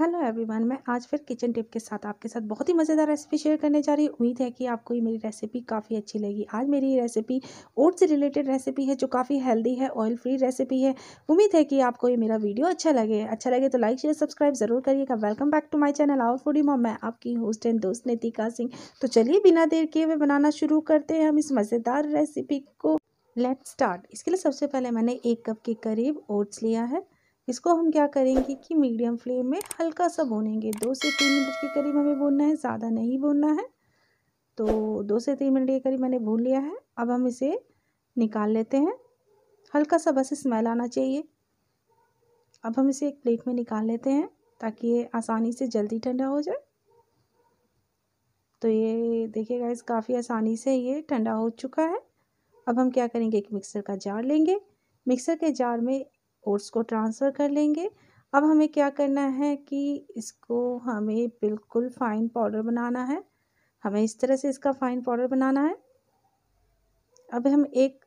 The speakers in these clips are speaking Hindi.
हेलो एवरीवन मैं आज फिर किचन टिप के साथ आपके साथ बहुत ही मज़ेदार रेसिपी शेयर करने जा रही हूँ उम्मीद है कि आपको ये मेरी रेसिपी काफ़ी अच्छी लगी आज मेरी रेसिपी ओट्स से रिलेटेड रेसिपी है जो काफ़ी हेल्दी है ऑयल फ्री रेसिपी है उम्मीद है कि आपको ये मेरा वीडियो अच्छा लगे अच्छा लगे तो लाइक शेयर सब्सक्राइब जरूर करिएगा welcome back to my channel our foodie mom मैं आपकी होस्ट एंड दोस्त नितिका सिंह तो चलिए बिना देर के वे बनाना शुरू करते हैं हम इस मज़ेदार रेसिपी को लेट स्टार्ट इसके लिए सबसे पहले मैंने एक कप के करीब ओट्स लिया है इसको हम क्या करेंगे कि मीडियम फ्लेम में हल्का सा भूनेंगे दो से तीन मिनट के करीब हमें भूनना है ज़्यादा नहीं भूनना है तो दो से तीन मिनट के करीब मैंने भून लिया है अब हम इसे निकाल लेते हैं हल्का सा बस स्मेल आना चाहिए अब हम इसे एक प्लेट में निकाल लेते हैं ताकि ये आसानी से जल्दी ठंडा हो जाए तो ये देखिएगा इस काफ़ी आसानी से ये ठंडा हो चुका है अब हम क्या करेंगे एक मिक्सर का जार लेंगे मिक्सर के जार में फोर्स को ट्रांसफ़र कर लेंगे अब हमें क्या करना है कि इसको हमें बिल्कुल फाइन पाउडर बनाना है हमें इस तरह से इसका फाइन पाउडर बनाना है अब हम एक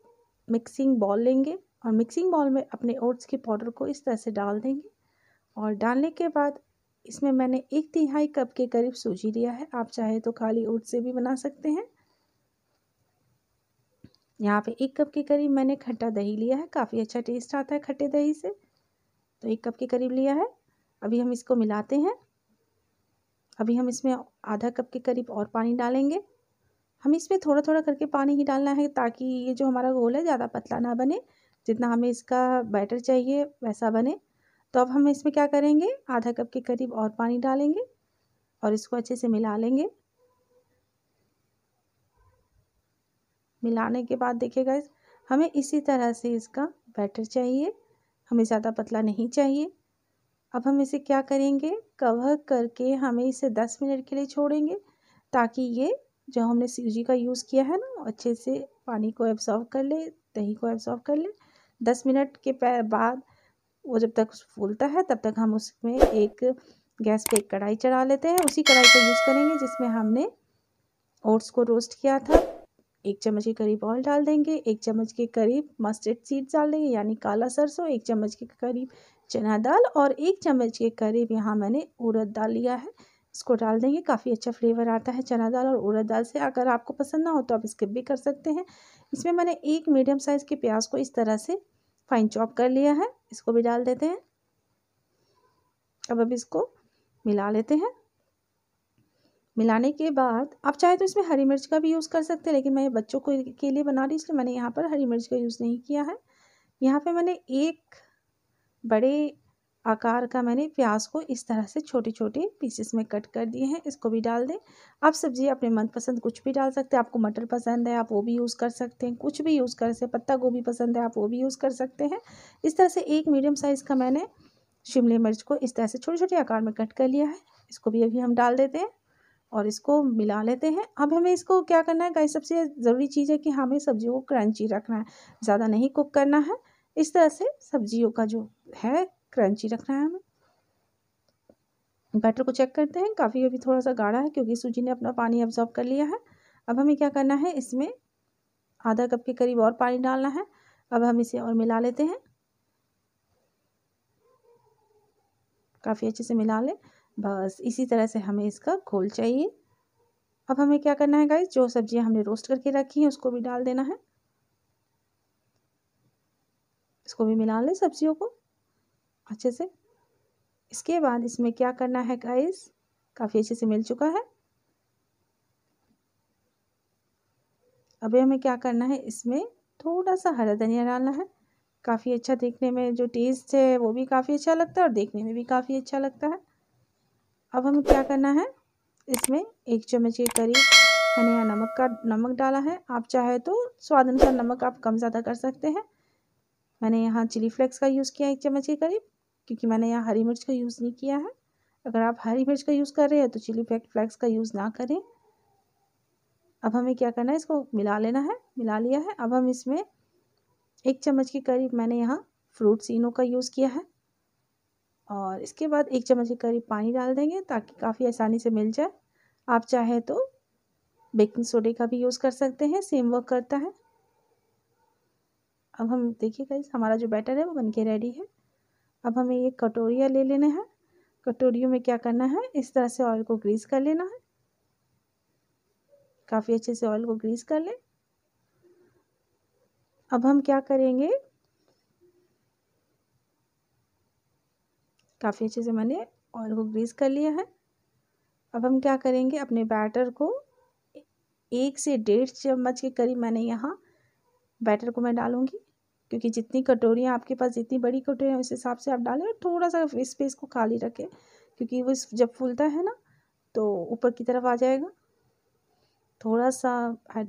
मिक्सिंग बॉल लेंगे और मिक्सिंग बॉल में अपने ओट्स के पाउडर को इस तरह से डाल देंगे और डालने के बाद इसमें मैंने एक तिहाई कप के करीब सूजी लिया है आप चाहे तो खाली ओट्स से भी बना सकते हैं यहाँ पे एक कप के करीब मैंने खट्टा दही लिया है काफ़ी अच्छा टेस्ट आता है खट्टे दही से तो एक कप के करीब लिया है अभी हम इसको मिलाते हैं अभी हम इसमें आधा कप के करीब और पानी डालेंगे हम इसमें थोड़ा थोड़ा करके पानी ही डालना है ताकि ये जो हमारा गोल है ज़्यादा पतला ना बने जितना हमें इसका बैटर चाहिए वैसा बने तो अब हम इसमें क्या करेंगे आधा कप के करीब और पानी डालेंगे और इसको अच्छे से मिला लेंगे मिलाने के बाद देखिए गाइस हमें इसी तरह से इसका बैटर चाहिए हमें ज़्यादा पतला नहीं चाहिए अब हम इसे क्या करेंगे कवर करके हमें इसे दस मिनट के लिए छोड़ेंगे ताकि ये जो हमने सूजी का यूज़ किया है ना अच्छे से पानी को एब्जॉर्व कर ले दही को एब्जॉर्व कर ले दस मिनट के बाद वो जब तक फूलता है तब तक हम उसमें एक गैस पे एक कढ़ाई चढ़ा लेते हैं उसी कढ़ाई का यूज़ करेंगे जिसमें हमने ओट्स को रोस्ट किया था एक चम्मच के करीब ऑयल डाल देंगे एक चम्मच के करीब मस्टर्ड सीड्स डाल देंगे यानी काला सरसों एक चम्मच के करीब चना दाल और एक चम्मच के करीब यहाँ मैंने उड़द दाल लिया है इसको डाल देंगे काफ़ी अच्छा फ्लेवर आता है चना दाल और उड़द दाल से अगर आपको पसंद ना हो तो आप स्किप भी कर सकते हैं इसमें मैंने एक मीडियम साइज़ के प्याज को इस तरह से फाइन चॉप कर लिया है इसको भी डाल देते हैं अब अब इसको मिला लेते हैं मिलाने के बाद आप चाहे तो इसमें हरी मिर्च का भी यूज़ कर सकते हैं लेकिन मैं बच्चों को के लिए बना रही इसलिए मैंने यहाँ पर हरी मिर्च का यूज़ नहीं किया है यहाँ पे मैंने एक बड़े आकार का मैंने प्याज को इस तरह से छोटे छोटे पीसेस में कट कर दिए हैं इसको भी डाल दें आप सब्जी अपने मनपसंद कुछ भी डाल सकते हैं आपको मटर पसंद है आप वो भी यूज़ कर सकते हैं कुछ भी यूज़ कर सकते हैं पत्ता गोभी पसंद है आप वो भी यूज़ कर सकते हैं इस तरह से एक मीडियम साइज़ का मैंने शिमले मिर्च को इस तरह से छोटे छोटे आकार में कट कर लिया है इसको भी अभी हम डाल देते हैं और इसको मिला लेते हैं अब हमें इसको क्या करना है गाइस सबसे ज़रूरी चीज़ है कि हमें सब्जियों को क्रंची रखना है ज़्यादा नहीं कुक करना है इस तरह से सब्जियों का जो है क्रंची रखना है हमें बैटर को चेक करते हैं काफ़ी अभी थोड़ा सा गाढ़ा है क्योंकि सूजी ने अपना पानी अब्जॉर्ब कर लिया है अब हमें क्या करना है इसमें आधा कप के करीब और पानी डालना है अब हम इसे और मिला लेते हैं काफ़ी अच्छे से मिला लें बस इसी तरह से हमें इसका घोल चाहिए अब हमें क्या करना है गाइस जो सब्जियां हमने रोस्ट करके रखी हैं उसको भी डाल देना है इसको भी मिला लें सब्जियों को अच्छे से इसके बाद इसमें क्या करना है गाइस काफ़ी अच्छे से मिल चुका है अभी हमें क्या करना है इसमें थोड़ा सा हरा धनिया डालना है काफ़ी अच्छा देखने में जो टेस्ट है वो भी काफ़ी अच्छा लगता है और देखने में भी काफ़ी अच्छा लगता है अब हमें क्या करना है इसमें एक चम्मच के करीब मैंने यहाँ नमक का नमक डाला है आप चाहे तो स्वाद अनुसार नमक आप कम ज़्यादा कर सकते हैं मैंने यहाँ चिली फ्लेक्स का यूज़ किया एक चम्मच के करीब क्योंकि मैंने यहाँ हरी मिर्च का यूज़ नहीं किया है अगर आप हरी मिर्च का यूज़ कर रहे हैं तो चिली फ्लेक्स का यूज़ ना करें अब हमें क्या करना है इसको मिला लेना है मिला लिया है अब हम इसमें एक चम्मच के करीब मैंने यहाँ फ्रूट सीनो का यूज़ किया है और इसके बाद एक चम्मच के करीब पानी डाल देंगे ताकि काफ़ी आसानी से मिल जाए आप चाहे तो बेकिंग सोडे का भी यूज़ कर सकते हैं सेम वर्क करता है अब हम देखिए गाइस हमारा जो बैटर है वो बन के रेडी है अब हमें ये कटोरिया ले लेना है कटोरियों में क्या करना है इस तरह से ऑयल को ग्रीस कर लेना है काफ़ी अच्छे से ऑयल को ग्रीस कर लें अब हम क्या करेंगे काफ़ी अच्छे से मैंने ऑयल को ग्रीस कर लिया है अब हम क्या करेंगे अपने बैटर को एक से डेढ़ चम्मच के करीब मैंने यहाँ बैटर को मैं डालूँगी क्योंकि जितनी कटोरियाँ आपके पास जितनी बड़ी कटोरियाँ उस हिसाब से आप डालें और थोड़ा सा स्पेस को खाली रखें क्योंकि वो जब फूलता है ना तो ऊपर की तरफ आ जाएगा थोड़ा सा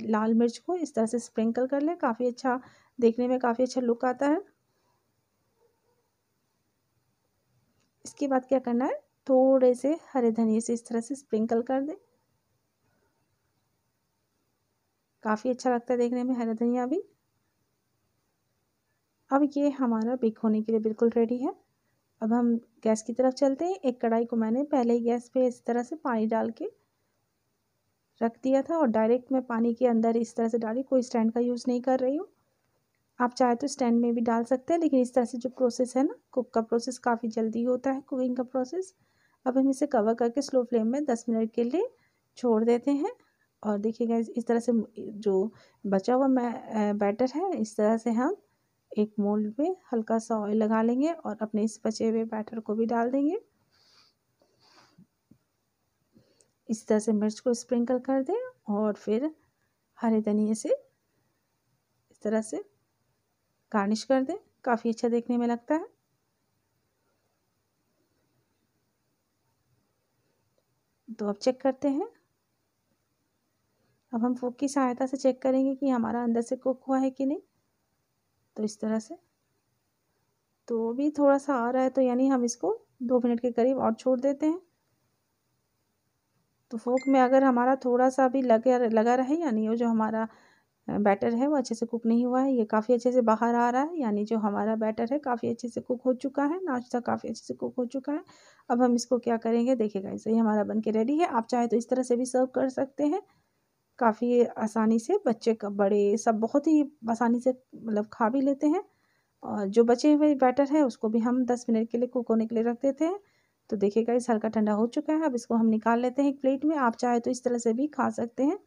लाल मिर्च को इस तरह से स्प्रिंकल कर लें काफ़ी अच्छा देखने में काफ़ी अच्छा लुक आता है इसके बाद क्या करना है थोड़े से हरे धनिए से इस तरह से स्प्रिंकल कर दें काफ़ी अच्छा लगता है देखने में हरा धनिया भी अब ये हमारा बेक होने के लिए बिल्कुल रेडी है अब हम गैस की तरफ चलते हैं एक कढ़ाई को मैंने पहले ही गैस पे इस तरह से पानी डाल के रख दिया था और डायरेक्ट मैं पानी के अंदर इस तरह से डाली कोई स्टैंड का यूज़ नहीं कर रही हूँ आप चाहे तो स्टैंड में भी डाल सकते हैं लेकिन इस तरह से जो प्रोसेस है ना कुक का प्रोसेस काफ़ी जल्दी होता है कुकिंग का प्रोसेस अब हम इसे कवर करके स्लो फ्लेम में दस मिनट के लिए छोड़ देते हैं और देखिएगा इस तरह से जो बचा हुआ बैटर है इस तरह से हम एक मोल्ड में हल्का सा ऑयल लगा लेंगे और अपने इस बचे हुए बैटर को भी डाल देंगे इस तरह से मिर्च को स्प्रिंकल कर दें और फिर हरे धनिए से इस तरह से गार्निश कर दें काफ़ी अच्छा देखने में लगता है तो अब चेक करते हैं अब हम फोक की सहायता से चेक करेंगे कि हमारा अंदर से कुक हुआ है कि नहीं तो इस तरह से तो भी थोड़ा सा आ रहा है तो यानी हम इसको दो मिनट के करीब और छोड़ देते हैं तो फोक में अगर हमारा थोड़ा सा भी लगे लगा रहे यानी वो जो हमारा बैटर है वो अच्छे से कुक नहीं हुआ है ये काफ़ी अच्छे से बाहर आ रहा है यानी जो हमारा बैटर है काफ़ी अच्छे से कुक हो चुका है नाश्ता काफ़ी अच्छे से कुक हो चुका है अब हम इसको क्या करेंगे देखिएगा इसे हमारा बन के रेडी है आप चाहे तो इस तरह से भी सर्व कर सकते हैं काफ़ी आसानी से बच्चे बड़े सब बहुत ही आसानी से मतलब खा भी लेते हैं और जो बचे हुए बैटर है उसको भी हम दस मिनट के लिए कुक होने के लिए रख देते हैं तो देखेगा इस हल्का ठंडा हो चुका है अब इसको हम निकाल लेते हैं एक प्लेट में आप चाहे तो इस तरह से भी खा सकते हैं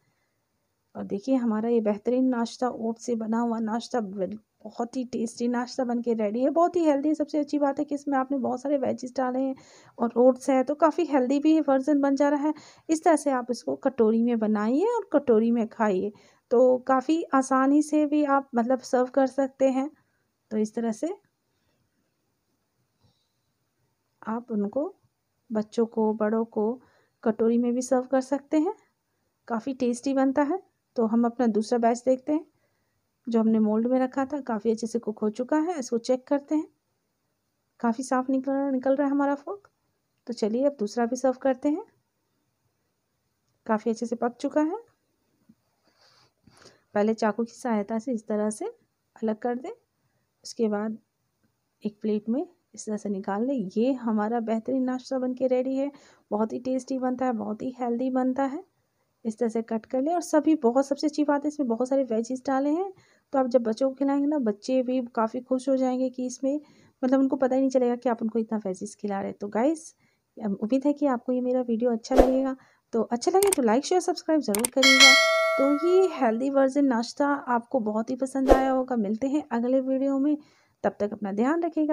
और देखिए हमारा ये बेहतरीन नाश्ता ओट से बना हुआ नाश्ता बहुत ही टेस्टी नाश्ता बन के रेडी है बहुत ही हेल्दी सबसे अच्छी बात है कि इसमें आपने बहुत सारे वेजेस डाले हैं और ओट्स है तो काफ़ी हेल्दी भी वर्जन बन जा रहा है इस तरह से आप इसको कटोरी में बनाइए और कटोरी में खाइए तो काफ़ी आसानी से भी आप मतलब सर्व कर सकते हैं तो इस तरह से आप उनको बच्चों को बड़ों को कटोरी में भी सर्व कर सकते हैं काफ़ी टेस्टी बनता है तो हम अपना दूसरा बैच देखते हैं जो हमने मोल्ड में रखा था काफ़ी अच्छे से कुक हो चुका है इसको चेक करते हैं काफ़ी साफ निकल निकल रहा है हमारा फोक तो चलिए अब दूसरा भी सर्व करते हैं काफ़ी अच्छे से पक चुका है पहले चाकू की सहायता से इस तरह से अलग कर दें उसके बाद एक प्लेट में इस तरह से निकाल लें ये हमारा बेहतरीन नाश्ता बन के रेडी है बहुत ही टेस्टी बनता है बहुत ही हेल्दी बनता है इस तरह से कट कर लें और सभी बहुत सबसे अच्छी बात है इसमें बहुत सारे वेजेस डाले हैं तो आप जब बच्चों को खिलाएंगे ना बच्चे भी काफ़ी खुश हो जाएंगे कि इसमें मतलब उनको पता ही नहीं चलेगा कि आप उनको इतना वेजेस खिला रहे हैं तो गाइस उम्मीद है कि आपको ये मेरा वीडियो अच्छा लगेगा तो अच्छा लगे तो लाइक शेयर सब्सक्राइब ज़रूर करिएगा तो ये हेल्दी वर्जन नाश्ता आपको बहुत ही पसंद आया होगा मिलते हैं अगले वीडियो में तब तक अपना ध्यान रखिएगा